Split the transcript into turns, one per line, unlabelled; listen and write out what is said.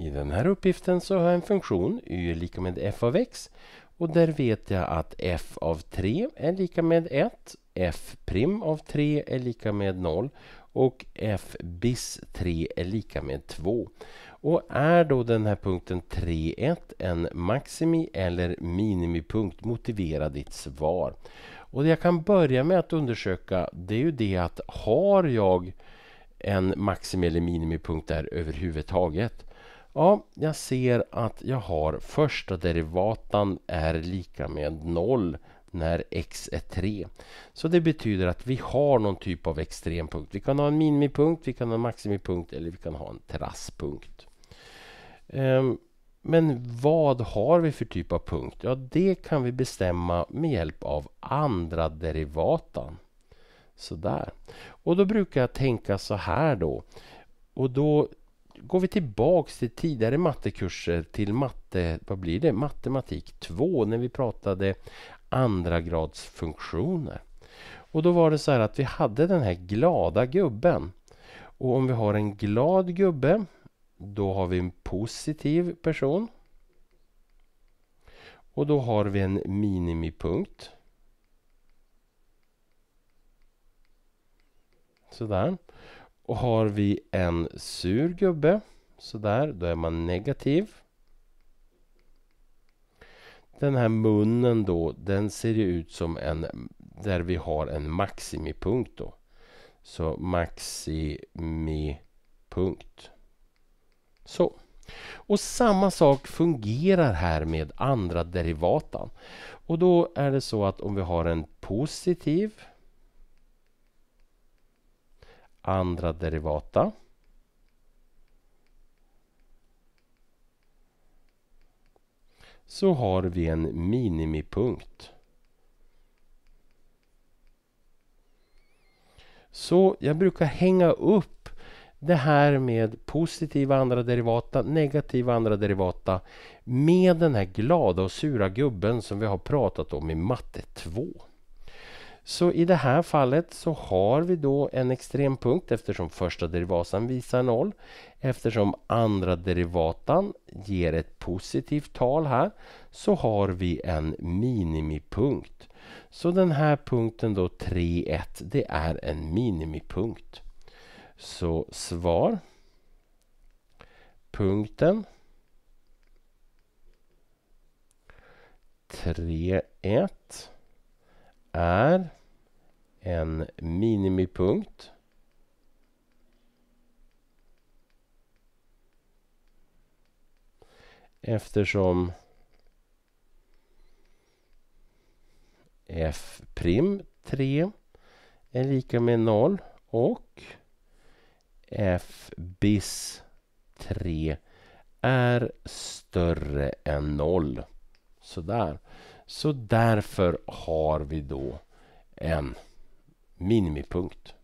I den här uppgiften så har jag en funktion y är lika med f av x och där vet jag att f av 3 är lika med 1 f prim av 3 är lika med 0 och f bis 3 är lika med 2. Och är då den här punkten 3.1 en maximi eller minimipunkt? Motivera ditt svar. Och det jag kan börja med att undersöka det är ju det att har jag en maximi eller minimipunkt där överhuvudtaget? Ja, jag ser att jag har första derivatan är lika med 0 när x är 3. Så det betyder att vi har någon typ av extrempunkt. Vi kan ha en minimipunkt, vi kan ha en maximipunkt eller vi kan ha en terrasspunkt. Ehm, men vad har vi för typ av punkt? Ja, det kan vi bestämma med hjälp av andra derivatan. Sådär. Och då brukar jag tänka så här då. Och då går vi tillbaks till tidigare mattekurser till matte, vad blir det? matematik 2 när vi pratade andra grads funktioner. Och då var det så här att vi hade den här glada gubben. Och om vi har en glad gubbe då har vi en positiv person. Och då har vi en minimipunkt. Sådär. Och har vi en sur gubbe, sådär, då är man negativ. Den här munnen då, den ser ju ut som en där vi har en maximipunkt då. Så maximipunkt. Så. Och samma sak fungerar här med andra derivatan. Och då är det så att om vi har en positiv andra derivata. Så har vi en minimipunkt. Så jag brukar hänga upp det här med positiva andra derivata, negativa andra derivata med den här glada och sura gubben som vi har pratat om i matte 2. Så i det här fallet så har vi då en extrempunkt eftersom första derivatan visar noll. Eftersom andra derivatan ger ett positivt tal här så har vi en minimipunkt. Så den här punkten då 3,1 det är en minimipunkt. Så svar. Punkten 3,1 är en minimipunkt. Eftersom f prim 3 är lika med 0 och f bis 3 är större än 0. Sådär. Så därför har vi då en minimipunkt